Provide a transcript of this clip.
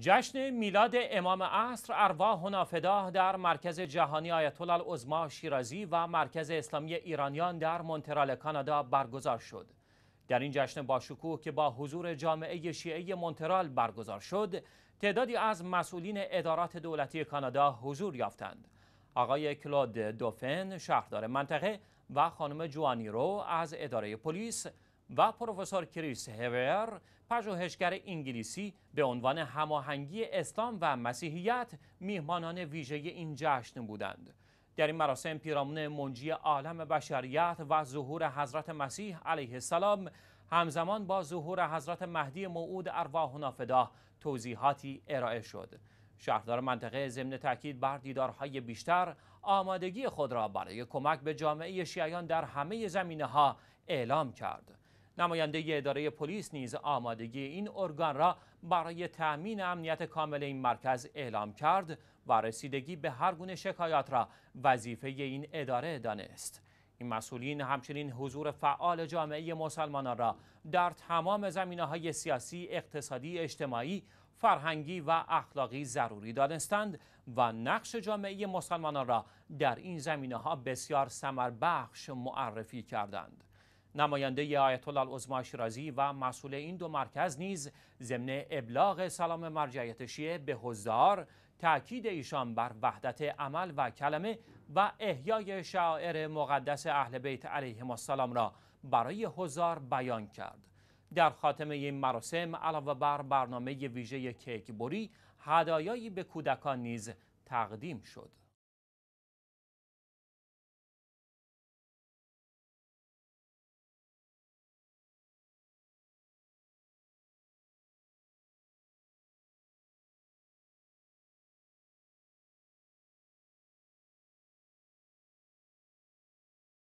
جشن میلاد امام عصر ارواح هنافدا در مرکز جهانی آیت الله العظما شیرازی و مرکز اسلامی ایرانیان در مونترال کانادا برگزار شد. در این جشن باشکوه که با حضور جامعه شیعه مونترال برگزار شد، تعدادی از مسئولین ادارات دولتی کانادا حضور یافتند. آقای کلود دوفن شهردار منطقه و خانم جوانی رو از اداره پلیس و پروفسور کریس هور پژوهشگر انگلیسی به عنوان هماهنگی اسلام و مسیحیت میهمانان ویژه این جشن بودند در این مراسم پیرامون منجی عالم بشریت و ظهور حضرت مسیح علیه السلام همزمان با ظهور حضرت مهدی موعود ارواح فدا توضیحاتی ارائه شد شهردار منطقه ضمن تاکید بر دیدارهای بیشتر آمادگی خود را برای کمک به جامعه شیعیان در همه زمینه ها اعلام کرد نماینده اداره پلیس نیز آمادگی این ارگان را برای تأمین امنیت کامل این مرکز اعلام کرد و رسیدگی به هر گونه شکایات را وظیفه این اداره دانست. این مسئولین همچنین حضور فعال جامعه مسلمانان را در تمام زمینه های سیاسی، اقتصادی، اجتماعی، فرهنگی و اخلاقی ضروری دانستند و نقش جامعه مسلمانان را در این زمینه ها بسیار سمر بخش معرفی کردند. نماینده آیت الله العظما شیرازی و مسئول این دو مرکز نیز ضمن ابلاغ سلام مرجعیت شیعه به هزار تاکید ایشان بر وحدت عمل و کلمه و احیای شاعر مقدس اهل بیت علیهم السلام را برای هزار بیان کرد در خاتمه این مراسم علاوه بر برنامه ویژه کیک بری هدایایی به کودکان نیز تقدیم شد